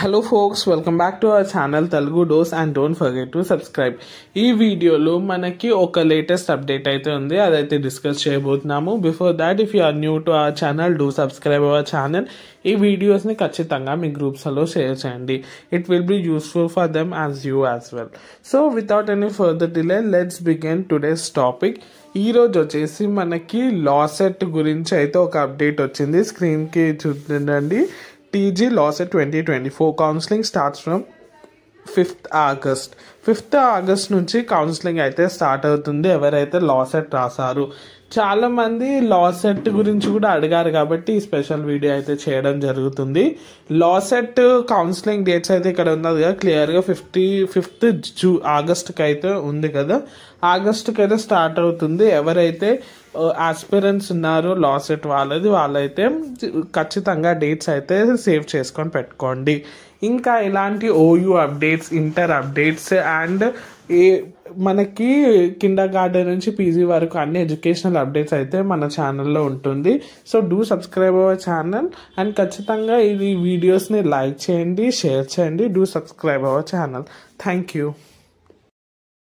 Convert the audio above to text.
hello folks welcome back to our channel Telugu dose and don't forget to subscribe ఈ వీడియోలో మనకి ఒక latest update అయితే ఉంది అదైతే డిస్కస్ చేయబోతున్నాము before that if you are new to our channel do subscribe our channel ఈ వీడియోస్ని ఖచ్చితంగా మీ గ్రూప్స్లో షేర్ చేయండి it will be useful for them as you as well so without any further delay let's begin today's topic ఈరోజు వచ్చేసి మనకి LAWCET గురించి అయితే ఒక అప్డేట్ వచ్చింది స్క్రీన్కి చూడండి TG twenty twenty four counselling starts from fifth August fifth August నుంచి కౌన్సిలింగ్ అయితే స్టార్ట్ అవుతుంది ఎవరైతే లాసెట్ రాశారు చాలా మంది లాసెట్ గురించి కూడా అడిగారు కాబట్టి ఈ స్పెషల్ వీడియో అయితే చేయడం జరుగుతుంది లాసెట్ కౌన్సిలింగ్ డేట్స్ అయితే ఇక్కడ ఉన్నది కదా క్లియర్గా ఫిఫ్టీ ఫిఫ్త్ జూ ఆగస్ట్కి అయితే ఉంది కదా ఆగస్ట్కి అయితే స్టార్ట్ అవుతుంది ఎవరైతే ఆస్పిరెంట్స్ ఉన్నారో లాసెట్ వాళ్ళది వాళ్ళైతే ఖచ్చితంగా డేట్స్ అయితే సేవ్ చేసుకొని పెట్టుకోండి ఇంకా ఇలాంటి OU updates inter updates and ఏ మనకి కిండర్ గార్డెన్ నుంచి పీజీ వరకు అన్ని ఎడ్యుకేషనల్ అప్డేట్స్ అయితే మన ఛానల్లో ఉంటుంది so do subscribe our channel and ఖచ్చితంగా ఇది వీడియోస్ని లైక్ చేయండి షేర్ చేయండి do subscribe our channel thank you